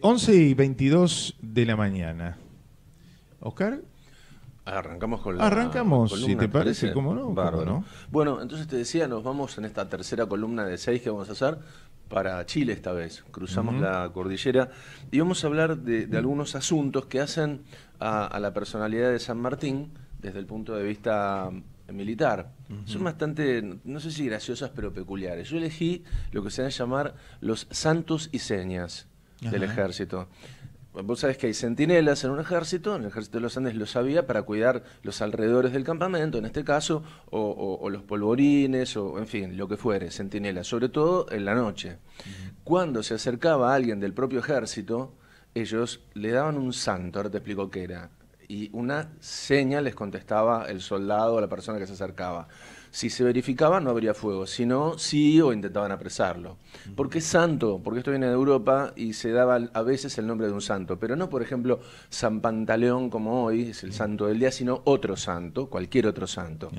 11 eh, y 22 de la mañana. Oscar. Arrancamos con la Arrancamos, si te parece, cómo no. Bueno, entonces te decía, nos vamos en esta tercera columna de seis que vamos a hacer para Chile esta vez. Cruzamos la cordillera y vamos a hablar de, algunos asuntos que hacen a, la personalidad de San Martín desde el punto de vista mm, militar. Son bastante, no sé si graciosas, pero peculiares. Yo elegí lo que se van a llamar los santos y señas del ejército. Vos sabés que hay centinelas en un ejército, en el ejército de los Andes lo sabía para cuidar los alrededores del campamento, en este caso, o, los polvorines, o en fin, lo que fuere, centinelas, sobre todo en la noche. Cuando se acercaba a alguien del propio ejército, ellos le daban un santo, ahora te explico qué era, y una seña les contestaba el soldado o la persona que se acercaba. Si se verificaba no habría fuego, si sí o intentaban apresarlo. ¿Por qué santo? Porque esto viene de Europa y se daba a veces el nombre de un santo, pero no por ejemplo San Pantaleón como hoy es el santo del día, sino otro santo, cualquier otro santo.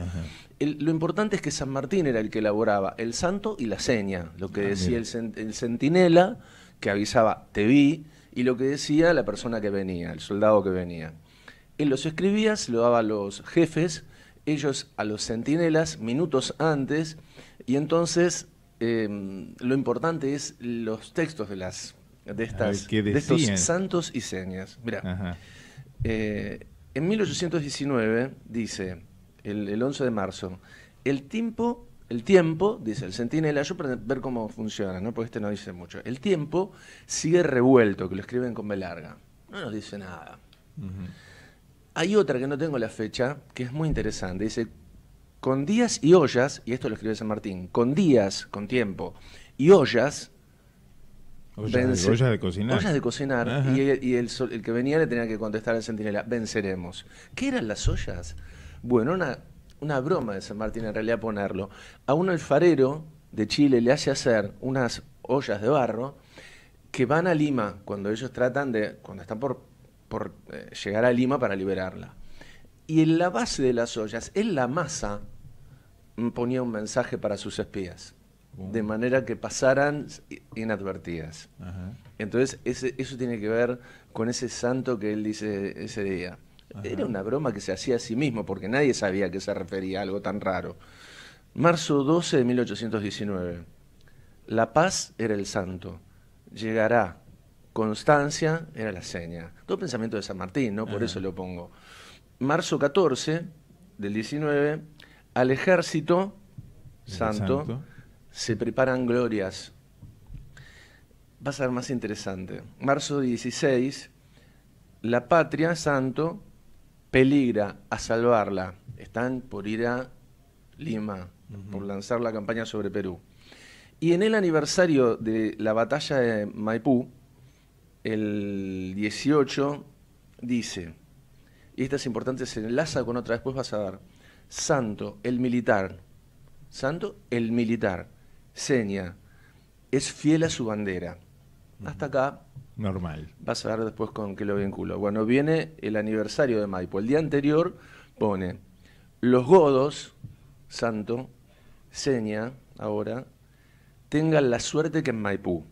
lo importante es que San Martín era el que elaboraba el santo y la seña, lo que ah, decía el, el centinela que avisaba te vi y lo que decía la persona que venía, el soldado que venía. Él los escribía, se lo daba a los jefes, ellos a los centinelas minutos antes, y entonces em, lo importante es los textos de las de estas de estos santos y señas. Eh, en 1819 dice el, 11 de marzo el tiempo el tiempo dice el centinela yo para ver cómo funciona no porque este no dice mucho el tiempo sigue revuelto que lo escriben con b larga no nos dice nada. Hay otra que no tengo la fecha, que es muy interesante. Dice, con días y ollas, y esto lo escribe San Martín, con días, con tiempo, y ollas... Ollas, de cocinar. Ollas de cocinar. Y, el, que venía le tenía que contestar al centinela, venceremos. ¿Qué eran las ollas? Bueno, una, una broma de San Martín en realidad ponerlo. A un alfarero de Chile le hace hacer unas ollas de barro que van a Lima cuando ellos tratan de, cuando están por por eh, llegar a Lima para liberarla. Y en la base de las ollas, en la masa, ponía un mensaje para sus espías, uh. de manera que pasaran inadvertidas. Entonces, eso tiene que ver con ese santo que él dice ese día. Era una broma que se hacía a sí mismo, porque nadie sabía a qué se refería a algo tan raro. Marzo 12 de 1819. La paz era el santo. Llegará, Constancia era la seña. Todo pensamiento de San Martín, ¿no? Por eso lo pongo. Marzo 14 del 19, al ejército santo, se preparan glorias. Va a ser más interesante. Marzo 16, la patria santo peligra a salvarla. Están por ir a Lima, por lanzar la campaña sobre Perú. Y en el aniversario de la batalla de Maipú, el 18 dice, y esta es importante, se enlaza con otra, después vas a dar, santo, el militar, santo, el militar, seña, es fiel a su bandera. Hasta acá. Normal. Vas a ver después con qué lo vinculo. Bueno, viene el aniversario de Maipú. El día anterior pone los godos, santo, seña, ahora, tengan la suerte que en Maipú.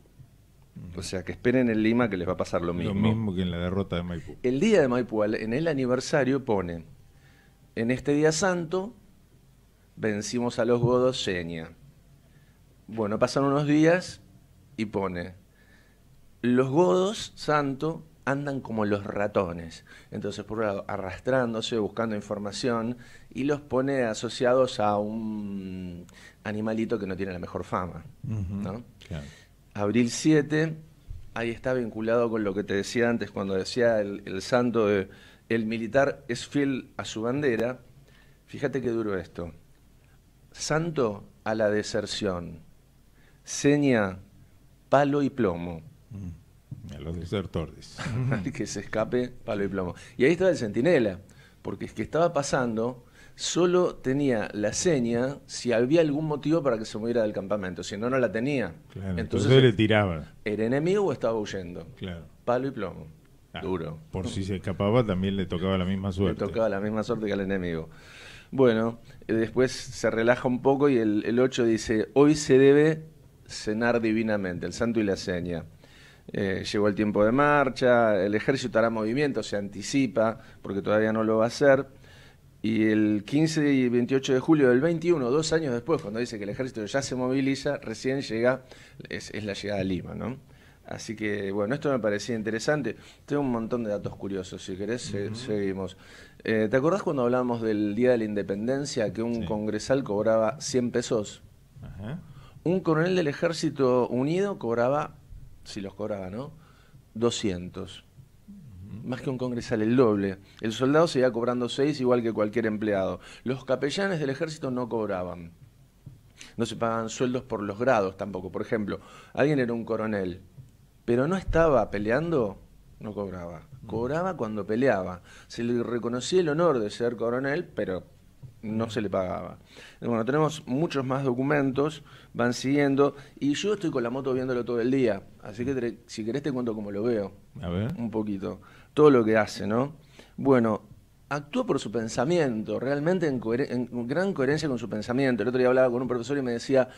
O sea, que esperen en Lima que les va a pasar lo mismo. Lo mismo que en la derrota de Maipú. El día de Maipú, en el aniversario, pone, en este día santo vencimos a los godos Seña. Bueno, pasan unos días y pone, los godos santo andan como los ratones. Entonces, por un lado, arrastrándose, buscando información, y los pone asociados a un animalito que no tiene la mejor fama. ¿no? Claro. Abril 7, ahí está vinculado con lo que te decía antes, cuando decía el, santo de el militar es fiel a su bandera. Fíjate qué duro esto. Santo a la deserción. Seña, palo y plomo. Mm, a los desertores. que se escape palo y plomo. Y ahí estaba el centinela, porque es que estaba pasando solo tenía la seña si había algún motivo para que se moviera del campamento, si no, no la tenía. entonces, le tiraba. ¿Era enemigo o estaba huyendo? Claro. Palo y plomo. Ah, Duro. Por si se escapaba también le tocaba la misma suerte. Le tocaba la misma suerte que al enemigo. Bueno, eh, después se relaja un poco y el, 8 dice, hoy se debe cenar divinamente, el santo y la seña. Eh, llegó el tiempo de marcha, el ejército hará movimiento, se anticipa, porque todavía no lo va a hacer. Y el 15 y 28 de julio del 21, dos años después, cuando dice que el ejército ya se moviliza, recién llega, es, la llegada a Lima, ¿no? Así que, bueno, esto me parecía interesante. Tengo un montón de datos curiosos, si querés, seguimos. Eh, ¿Te acordás cuando hablábamos del Día de la Independencia que un congresal cobraba 100 pesos? Un coronel del Ejército Unido cobraba, si los cobraba, ¿no? 200. Más que un congresal, el doble. El soldado seguía cobrando seis igual que cualquier empleado. Los capellanes del ejército no cobraban. No se pagaban sueldos por los grados tampoco. Por ejemplo, alguien era un coronel, pero no estaba peleando, no cobraba. Cobraba cuando peleaba. Se le reconocía el honor de ser coronel, pero no se le pagaba. Bueno, tenemos muchos más documentos, van siguiendo, y yo estoy con la moto viéndolo todo el día, así que si querés te cuento cómo lo veo. A ver. Un poquito todo lo que hace, ¿no? Bueno, actúa por su pensamiento, realmente en, gran coherencia con su pensamiento. El otro día hablaba con un profesor y me decía,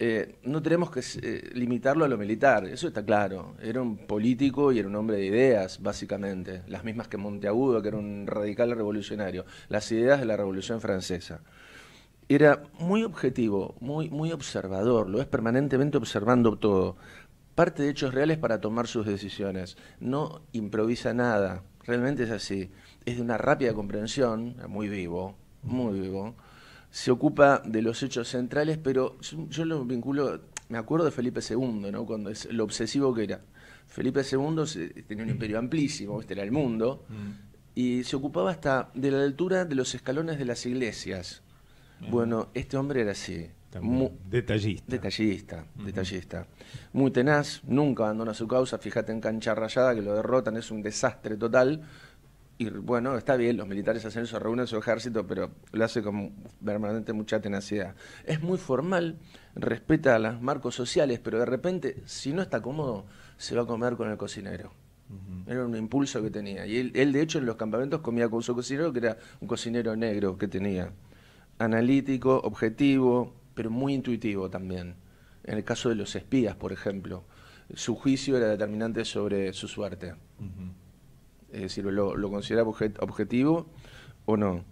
eh, no tenemos que eh, limitarlo a lo militar, eso está claro. Era un político y era un hombre de ideas, básicamente, las mismas que Monteagudo, que era un radical revolucionario, las ideas de la Revolución Francesa. Era muy objetivo, muy, muy observador, lo es permanentemente observando todo parte de hechos reales para tomar sus decisiones. No improvisa nada, realmente es así. Es de una rápida comprensión, muy vivo, muy vivo. Se ocupa de los hechos centrales, pero yo, lo vinculo, me acuerdo de Felipe II, ¿no? Cuando es lo obsesivo que era. Felipe II tenía un imperio amplísimo, este era el mundo, mm. y se ocupaba hasta de la altura de los escalones de las iglesias. Bueno, este hombre era así detallista. Detallista, detallista. Muy tenaz, nunca abandona su causa. Fíjate en Cancha Rayada que lo derrotan, es un desastre total. Y bueno, está bien, los militares hacen eso, reúnen su ejército, pero lo hace con permanente mucha tenacidad. Es muy formal, respeta los marcos sociales, pero de repente, si no está cómodo, se va a comer con el cocinero. Era un impulso que tenía. Y él, él, de hecho, en los campamentos comía con su cocinero, que era un cocinero negro que tenía. Analítico, objetivo, pero muy intuitivo también. En el caso de los espías, por ejemplo, su juicio era determinante sobre su suerte. Es decir, ¿lo, lo consideraba objetivo o no?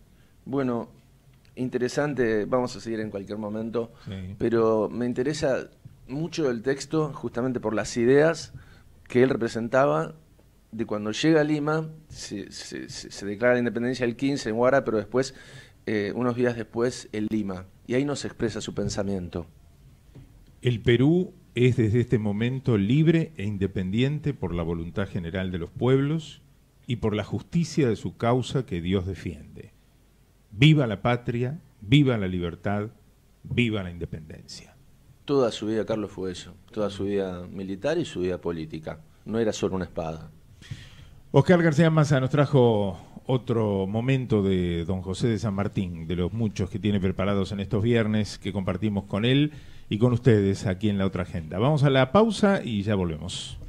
Bueno, interesante, vamos a seguir en cualquier momento, pero me interesa mucho el texto justamente por las ideas que él representaba de cuando llega a Lima, se, declara la independencia el 15 en Guara, pero después eh, unos días después en Lima, y ahí nos expresa su pensamiento. El Perú es desde este momento libre e independiente por la voluntad general de los pueblos y por la justicia de su causa que Dios defiende. Viva la patria, viva la libertad, viva la independencia. Toda su vida Carlos fue eso, toda su vida militar y su vida política. No era solo una espada. Oscar García Maza nos trajo otro momento de don José de San Martín, de los muchos que tiene preparados en estos viernes que compartimos con él y con ustedes aquí en la otra agenda. Vamos a la pausa y ya volvemos.